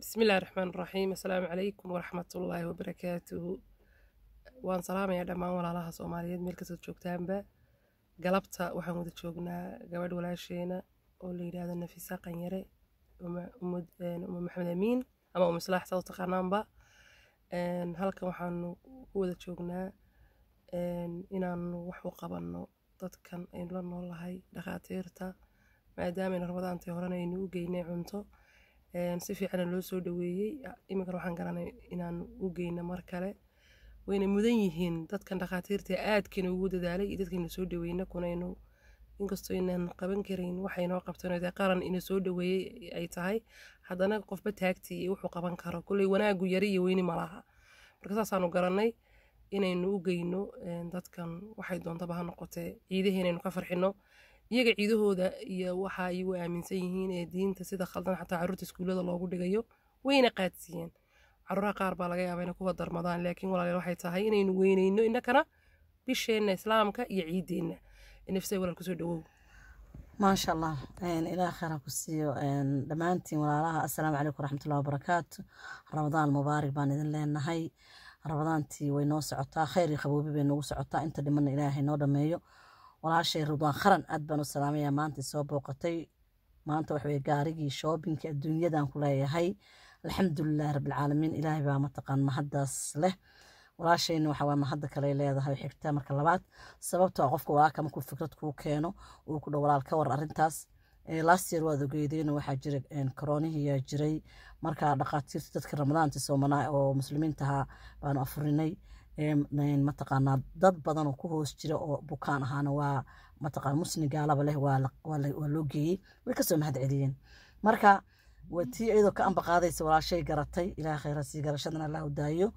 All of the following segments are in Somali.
bismillahi raxmaan raxiim assalaamu calaykum waraxmatullaahi wabarakaatuhu waan salaamayaa dhammaan walaalaha soomaaliyeed meel kastood joogtaanba galabta waxaan wada joognaa gabadh walaasheena oo la yidhaahdo nafisa qanyare uma maxamed amiin ama umu islaax saad u taqaanaanba halkan waxaanu ku wada joognaa inaanu wax u qabanno dadkan aynu la nool lahay dhakhaatiirta maadaama aynu rabadaantay horena aynu u geynay cunto si fiican loo soo dhaweeyey ah, iminkan waxaan garanay inaan u geyno mar kale wayna mudan yihiin dadkan dhakhaatiirta aadkiina ugu dadaalay iyo dadkayna soo dhaweyna kunaynu inkastoo inaan qaban karin waxay noo qabteen oo qaran ina soo dhaweeyey ay tahay haddana qofba taagti iyo wuxuu qaban karo kulley wanaagu yari iyo weyni malaha marka saasaanu garanay inaynu u geyno dadkan waxay doontaba ha noqotee ciidaha inaynu ka farxino iyaga ciidahooda iyo waxa ay u aaminsan yihiin ee diinta sida khaldan xataa caruurta iskuullada loogu dhigayo wayna qaadsiiyeen caruuraha qaar baa laga yaabaa inay kuwa darmadaan laakiin walaalayaal waxay tahay inaynu weynayno inakana bisheenna islaamka iyo ciiddeenna nafsay walaal kusoo dhawow maasha allah ilaah khayra ku siiyo dhammaantiin walaalaha asalaamu calaykum waraxmatullahi wabarakaatu ramadaan mubaarak baan idin leenahay ramadaantii way noo socotaa khayr iyo qaboobi bay noogu socotaa inta dhimanna ilaahay noo dhameeyo walaashay ridwaan qaran aad baan u salaamaya maanta soo booqatay maanta waxawey gaarigii shoobinka adduunyadan ku leeyahay alxamdulilahi rabbilcaalamiin ilaahay baa mataqaan mahaddaas leh walaashayna waxawaa mahadda kale leedahay xigtaa marka labaad sababtoo ah qofka walaalka markuu fikrad kuu keeno uu ku dhow walaal ka war arrintaas laasyer waad ogeydeen waxaa jira koronihiyaa jiray marka dhaqaatiirta dadka ramadaanta soomanaa oo muslimiintaha baanu afurinay mataqaanaa dad badan oo ku hoos jira oo bukaan ahaana waa mataqana musni gaalaba leh waa loo geeyey way kasoo mahad celiyeen marka tii iyadoo ka amba qaadaysa walaashay garatay ilaah khayra sii garashadana allah daayo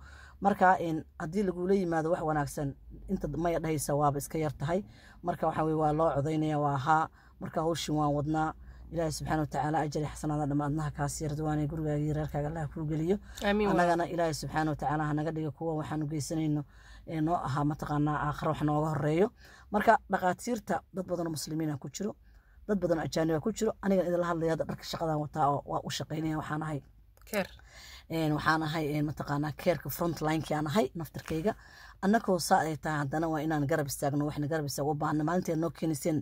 marka haddii lagula yimaado wax wanaagsan inta maya dhahaysa waaba iska yar tahay marka waxa weye waa loo codaynaya waa ahaa marka howshin waan wadnaa ilaahay subxaana watacaala ajari xasanaada dhammaadnaha kaasii radwaanee gurigaaga reerkaaga allaha kuu geliyo annagana ilaahay subxaana watacaala hanaga dhiga kuwa waxaanu geysanayno noo ahaa mataqaanaa aakhare wax nooga horeeyo marka dhaqaatiirta dad badanoo muslimiina ah ku jiro dad badanoo ajaaniba ah ku jiro anigan idinla hadlaya dharka shaqadan wataa oo waa u shaqaynaya waxaan ahay waxaan ahay mataqaanaa keerka frontlinekii aan ahay naftarkayga annagoo saa ay tahay haddana waa inaan garab istaagno waxna garab istaag u baahna maalinteed noo keenayseen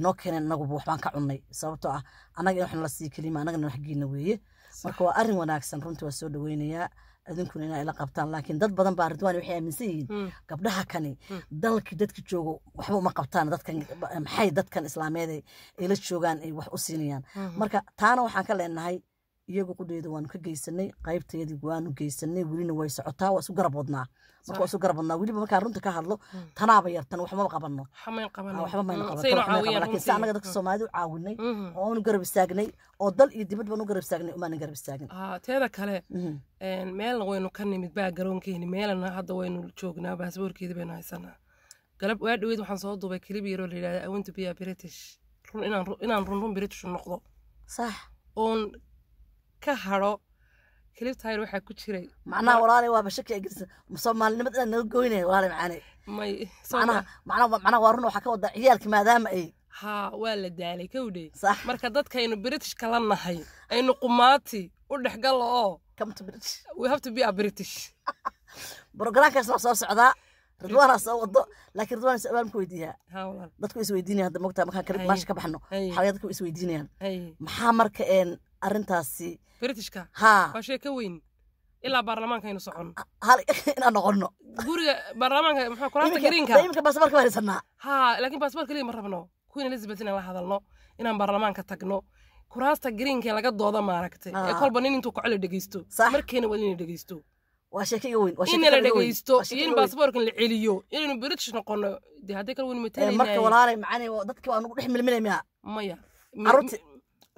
noo keeneen anaguba waxbaan ka cunnay sababtoo ah anaga in waxnala nala sii kalima annagana wax geelna weeye marka waa arin wanaagsan runtii waa soo dhoweynayaa adinkuna inay la qabtaan laakiin dad badan baa ridwaan waxay aaminsan yihiin hmm. gabdhaha kani hmm. dalkii dadka joogo waxba uma qabtaan dadkan maxay dadkan islaameed ay la joogaan ay wax u siinayaan hmm. marka taana waxaan ka leenahay يجو قديد وان كجيسني قايب تيجي وانو جيسني ولين ويس عطاه وسقرا بضنا ما هو سقرا بضنا ولين بما كان رنت كهله تناب يرتن وحما قبلنا حما قبلنا حما قبلنا لكن ساعة نقدر نسمع هذا عاوني أو نقرب ساقني أو ضل يدبر بنو قرب ساقني وما نقرب ساقني آه ترى كله إن مال وينو كان يمتبقى قرون كهني مال أنا هذا وينو شوقنا بس بور كده بينا سنة قلب وعد ويدو حنصاد وبكري بيرو اللي لا وانتو بيا بريتش رون إنا رون إنا رون رون بريتش النقطة صح ka haro hilibtaayr waxaa ku jiray macnaha walaale waa bashaki soomaalinimad inaad naga goynay walaale macaane may macnaha waa run waxaa ka wada ciyaalka maadaama ay ha waa la daalay kawdhe marka dadkaynu britishka la nahay aynu qumaati u dhex galo oo habto be a british brogaraamkaas waa soo socdaa ridwaanaa soo wado laakiin ridwaan is abaalmuku weydiiyaa dadku isweydiinaya hadda mogtaa markaan masha ka baxno waxaa dadku isweydiinayaan maxaa marka een arintaasi britishka haa waa sheeka weyn ilaa baarlamaanka aynu socono hal inaan noqonno guriga baarlamaanka maxaa kuraanta gariinka imika baan haysanaa haa laakiin baasabaar keliya ma rabno queen elizabeth inaan la hadalno inaan baarlamaanka tagno kuraasta gariinka laga dooda maaragtay ee kolba nin intuu koco la dhegeysto markeena waa inay dhegeysto waa sheekada weyn waa sheekada weyn in baasaboorkan la celiyo inaynu british noqono dee hadday kala weynu mateynayna walaalay macanay dadkii waa nugu dhex milminayna maya carruurtii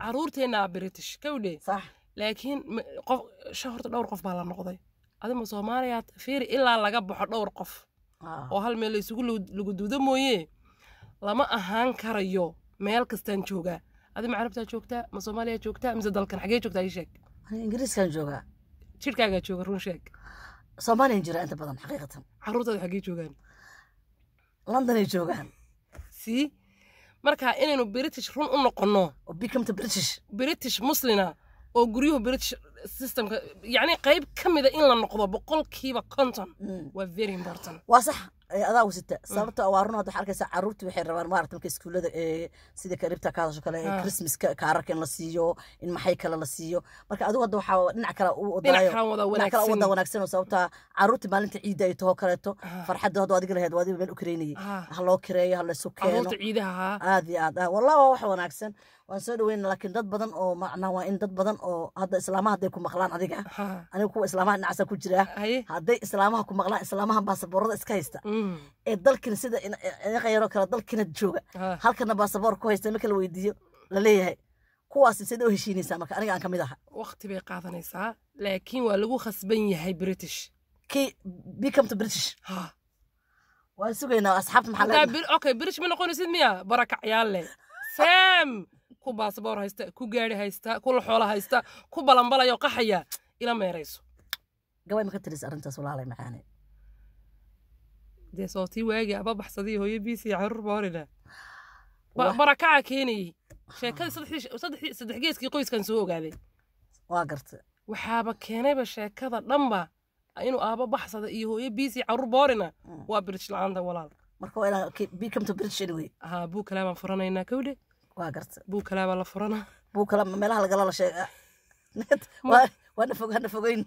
عرورتينا بريتش كودي صح لكن قف شهر دور قف بالا نقضي هذا ما فير الا لقى بحر دور قف آه. وهل ميل يسوق لقدود مويه لما اهان كريو ميل كستان شوكا هذا ما شوكتا ما شوكتا مزدل كان حكيت شوكتا اي شك انا كان شوكا شركا قاعد شوكا رون شك صوماليا انجرا انت بطن حقيقه عروتها حكيت شوكا لندن شوكا سي marka inaynu british run u noqonno oh, british muslina oo guryuhu british systemka yani qayb ka mida ah in la noqdo boqolkiiba conton mm. waa very important waa sax adaa wasita mm. sababta ah waa runaad waxaa arkaysaa caruurta waxay rabaan maarata marka iskuullada ee sida karibta kaadaasho kale ee ah. christmaska kaararka in la siiyo in maxay kale la siiyo marka adigu hadda waxaa dhinac kale u u wadaa wanaagsan sababta ah caruurta maalinta ciidda ay tahoo kaleeto farxadda hadda adiga laheed waa adiga meel u kareynayay ha loo kireeyo ha laysu keeno aad iyo aad wallah wax wanaagsan waan soo dhaweyna laakiin dad badan oo macnaa waa in dad badan oo hadda islaamaha hadday ku maqlaan adiga aniga kuwa islaamaha dhinacasa ku jira hadday islaamaha ku maqlaan islaamaha baasaboorada iska haysta mm. ee dalkina sida inaqa yaroo kale dalkina jooga halkana baasaboor ku haysta marka la weydiiyo laleeyahay kuwaas sidee u heshiinaysaa marka aniga aan ka mid aha waqti bay qaadanaysaa laakiin waa lagu khasban yahay british kii become british waan sugaynaa asxaabta maxaa okay british ma noqonaysid miya baraka ciyaalle sam ku baasaboor haysta ku gaari haysta kula xoola haysta ku balanbalaya oo qaxaya ila meerayso gabay ma ka tiris arrintaas walaalay macaane dee sootii waagi aba baxsadii hooyo biisii caruurba horina barakacaa keenayay sheekadii saddexdii saddex geeskii qoyskan soo ogaaday waa garta waxaaba keenayba sheekada dhanba inuu aaba baxsada iyo hooyo biisii caruur boorina waa birish la-aanta walaal marka waa inaa biikamta birish anyway haa buu kalaabaan furanaynaa kawdhe waa garta buuka laabaa la furana buuka la meelaha lagala la sheegaa waana fog hana fogeyn